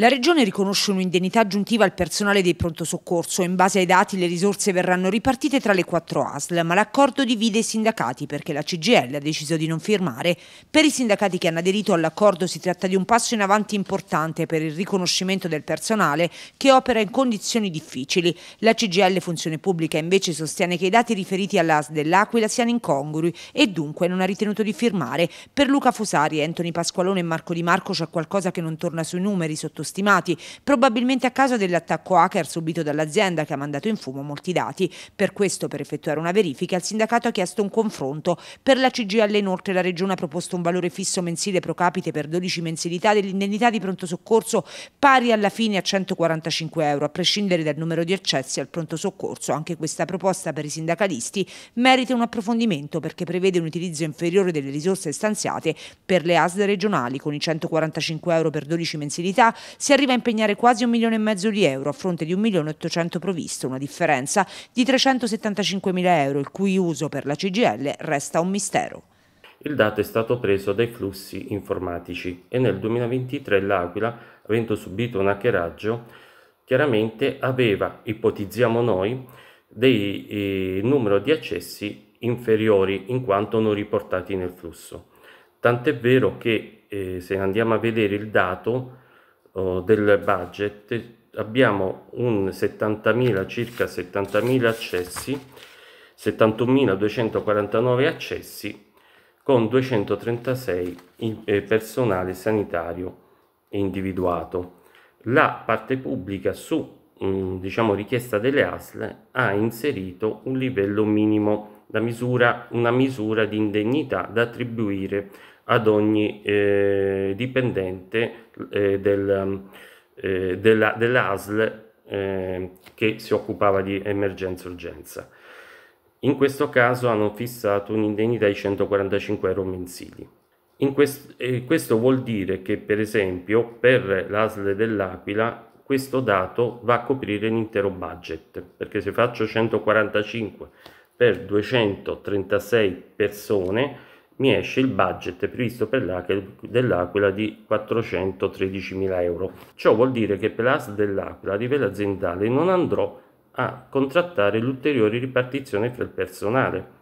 La Regione riconosce un'indennità aggiuntiva al personale dei pronto soccorso. In base ai dati le risorse verranno ripartite tra le quattro ASL, ma l'accordo divide i sindacati perché la CGL ha deciso di non firmare. Per i sindacati che hanno aderito all'accordo si tratta di un passo in avanti importante per il riconoscimento del personale che opera in condizioni difficili. La CGL Funzione Pubblica invece sostiene che i dati riferiti all'AS dell'Aquila siano incongrui e dunque non ha ritenuto di firmare. Per Luca Fusari, Anthony Pasqualone e Marco Di Marco c'è qualcosa che non torna sui numeri sotto sostimati, probabilmente a causa dell'attacco hacker subito dall'azienda che ha mandato in fumo molti dati. Per questo, per effettuare una verifica, il sindacato ha chiesto un confronto. Per la CGL inoltre la Regione ha proposto un valore fisso mensile pro capite per 12 mensilità dell'indennità di pronto soccorso pari alla fine a 145 euro, a prescindere dal numero di accessi al pronto soccorso. Anche questa proposta per i sindacalisti merita un approfondimento perché prevede un utilizzo inferiore delle risorse stanziate per le ASD regionali con i 145 euro per 12 mensilità, si arriva a impegnare quasi un milione e mezzo di euro a fronte di un milione e 800 previsto, una differenza di 375 mila euro, il cui uso per la CGL resta un mistero. Il dato è stato preso dai flussi informatici e nel 2023 l'Aquila, avendo subito un hackeraggio, chiaramente aveva, ipotizziamo noi, dei eh, numero di accessi inferiori in quanto non riportati nel flusso. Tant'è vero che eh, se andiamo a vedere il dato del budget abbiamo un 70.000 circa 70.000 accessi 71.249 accessi con 236 eh, personale sanitario individuato la parte pubblica su mm, diciamo richiesta delle ASL ha inserito un livello minimo da misura una misura di indennità da attribuire ad ogni eh, dipendente eh, del, eh, della, dell'ASL ehm, che si occupava di emergenza-urgenza. In questo caso hanno fissato un'indennità di 145 euro mensili. Quest- questo vuol dire che per esempio per l'ASL dell'Aquila questo dato va a coprire l'intero budget, perché se faccio 145 per 236 persone mi esce il budget previsto per l'Aquila dell'Aquila di 413.000 euro. Ciò vuol dire che per l'AS dell'Aquila a livello aziendale non andrò a contrattare l'ulteriore ripartizione fra il personale